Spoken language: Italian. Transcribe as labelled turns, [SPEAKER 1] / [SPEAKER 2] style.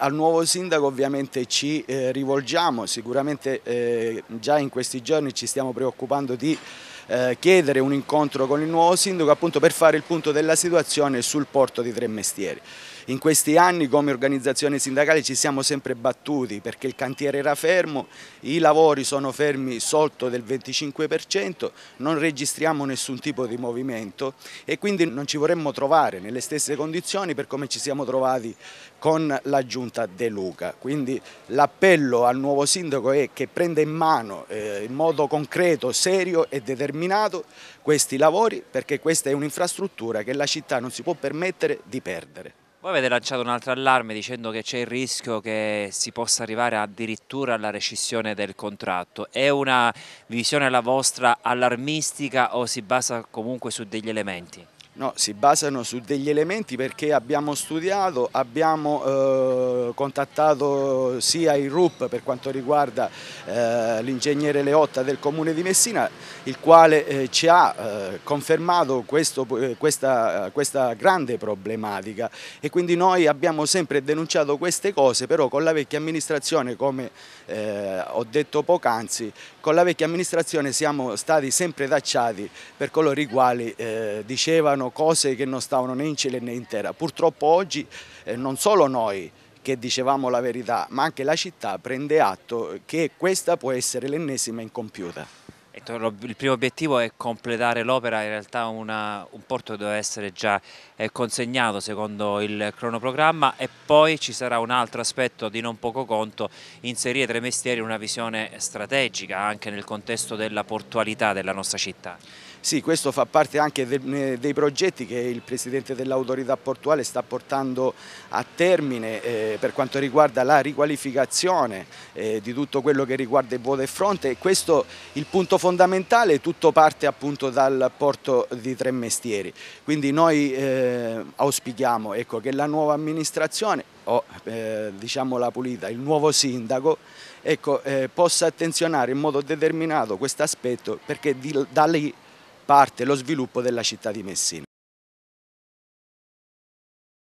[SPEAKER 1] Al nuovo sindaco ovviamente ci eh, rivolgiamo, sicuramente eh, già in questi giorni ci stiamo preoccupando di eh, chiedere un incontro con il nuovo sindaco appunto per fare il punto della situazione sul porto di Tre Mestieri. In questi anni come organizzazione sindacale ci siamo sempre battuti perché il cantiere era fermo, i lavori sono fermi sotto del 25%, non registriamo nessun tipo di movimento e quindi non ci vorremmo trovare nelle stesse condizioni per come ci siamo trovati con la giunta De Luca. Quindi l'appello al nuovo sindaco è che prenda in mano eh, in modo concreto, serio e determinato questi lavori perché questa è un'infrastruttura che la città non si può permettere di perdere.
[SPEAKER 2] Voi avete lanciato un altro allarme dicendo che c'è il rischio che si possa arrivare addirittura alla rescissione del contratto. È una visione la vostra allarmistica o si basa comunque su degli elementi?
[SPEAKER 1] No, si basano su degli elementi perché abbiamo studiato, abbiamo eh, contattato sia il RUP per quanto riguarda eh, l'ingegnere Leotta del Comune di Messina, il quale eh, ci ha eh, confermato questo, eh, questa, questa, grande problematica e quindi noi abbiamo sempre denunciato queste cose, però con la vecchia amministrazione, come eh, ho detto poc'anzi, con la vecchia amministrazione siamo stati sempre tacciati per coloro i quali dicevano cose che non stavano né in cielo né in terra. Purtroppo oggi eh, non solo noi che dicevamo la verità, ma anche la città prende atto che questa può essere l'ennesima incompiuta.
[SPEAKER 2] Il primo obiettivo è completare l'opera, in realtà una, un porto deve essere già eh, consegnato secondo il cronoprogramma e poi ci sarà un altro aspetto di non poco conto, inserire tre i mestieri una visione strategica anche nel contesto della portualità della nostra città.
[SPEAKER 1] Sì, questo fa parte anche dei progetti che il Presidente dell'Autorità Portuale sta portando a termine eh, per quanto riguarda la riqualificazione eh, di tutto quello che riguarda il vuoto e fronte e questo è il punto fondamentale fondamentale tutto parte appunto dal porto di Tre Mestieri, quindi noi eh, auspichiamo ecco, che la nuova amministrazione o eh, diciamo la pulita, il nuovo sindaco ecco, eh, possa attenzionare in modo determinato questo aspetto perché di, da lì parte lo sviluppo della città di Messina.